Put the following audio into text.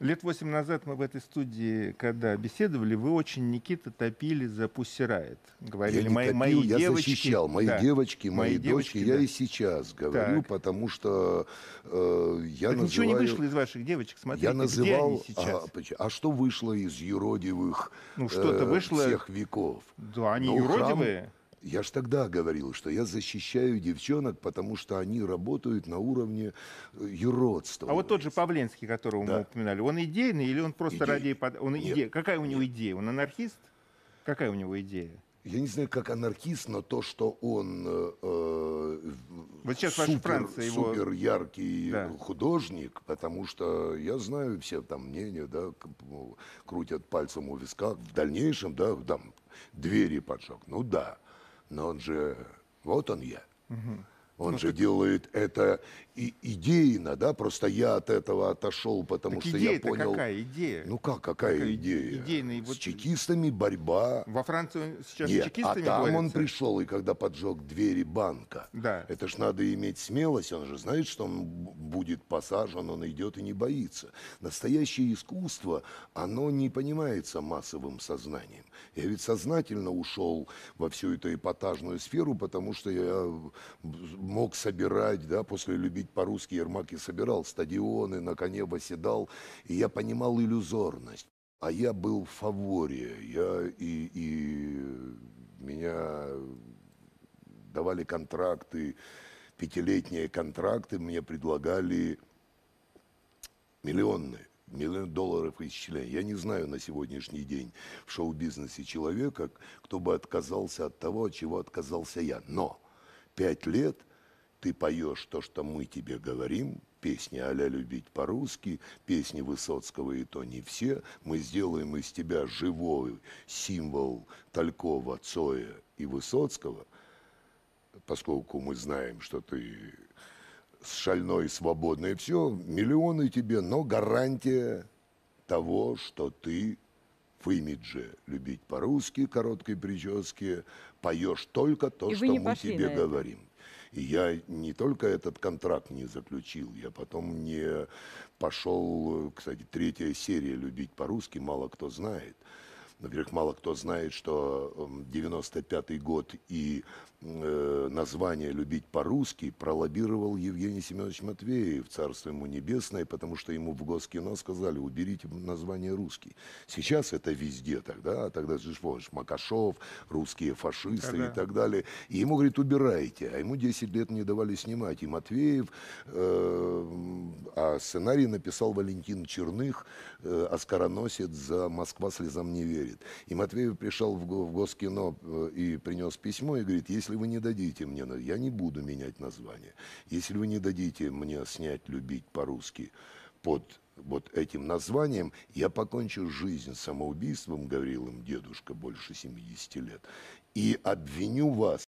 Лет восемь назад мы в этой студии, когда беседовали, вы очень, Никита, топили за Пуссирает. Говорили, я не мои, топил, мои я девочки, защищал, мои да, девочки, мои, мои девочки, Да. Я и сейчас говорю, так. потому что э, я так называю... ничего не вышло из ваших девочек, смотрите, я называл, где они а, сейчас? А, а что вышло из юродивых ну, что-то э, вышло... всех веков? Да, они Но ну, юродивые. Храм я же тогда говорил, что я защищаю девчонок, потому что они работают на уровне э, юродства. А вот тот же Павленский, которого да. мы упоминали, он идейный или он просто Идей. ради... Он Нет. иде... Какая у него Нет. идея? Он анархист? Какая у него идея? Я не знаю, как анархист, но то, что он э, э вот сейчас супер, Франция его... супер яркий да. художник, потому что я знаю все там мнения, да, крутят пальцем у виска. В дальнейшем, да, там двери поджег. Ну да но он же, вот он я. Угу. Он ну, же делает это и идейно, да? Просто я от этого отошел, потому так что я понял. Какая идея? Ну как, какая, какая идея? Идейный, вот... С чекистами борьба. Во Франции сейчас Нет, с а чекистами. А там борется? он пришел, и когда поджег двери банка. Да. Это ж надо иметь смелость. Он же знает, что он будет посажен, он идет и не боится. Настоящее искусство, оно не понимается массовым сознанием. Я ведь сознательно ушел во всю эту эпатажную сферу, потому что я мог собирать, да, после «Любить по-русски» Ермак и собирал стадионы, на коне восседал, и я понимал иллюзорность. А я был в фаворе, я и, и меня давали контракты, пятилетние контракты, мне предлагали миллионные миллион долларов исчисления. Я не знаю на сегодняшний день в шоу-бизнесе человека, кто бы отказался от того, от чего отказался я. Но пять лет – ты поешь то, что мы тебе говорим, песни Аля «Любить по-русски», песни Высоцкого и то не все. Мы сделаем из тебя живой символ Талькова, Цоя и Высоцкого, поскольку мы знаем, что ты шальной, свободный, все, миллионы тебе, но гарантия того, что ты в имидже «Любить по-русски», короткой прическе, поешь только то, и что мы тебе говорим. И я не только этот контракт не заключил, я потом не пошел, кстати, третья серия «Любить по-русски» мало кто знает – во-первых, мало кто знает, что 95-й эм, год и э, название «Любить по-русски» пролоббировал Евгений Семенович Матвеев, царство ему небесное, потому что ему в Госкино сказали «уберите название «русский». Сейчас это везде тогда, а тогда же помнишь, Макашов, русские фашисты да, и так далее. И ему, говорит, убирайте, а ему 10 лет не давали снимать. И Матвеев, э, а сценарий написал Валентин Черных э, «Оскароносец за Москва слезам не верит» говорит. И Матвеев пришел в, в Госкино э, и принес письмо и говорит, если вы не дадите мне, я не буду менять название, если вы не дадите мне снять «Любить по-русски» под вот этим названием, я покончу жизнь самоубийством, говорил им дедушка, больше 70 лет, и обвиню вас.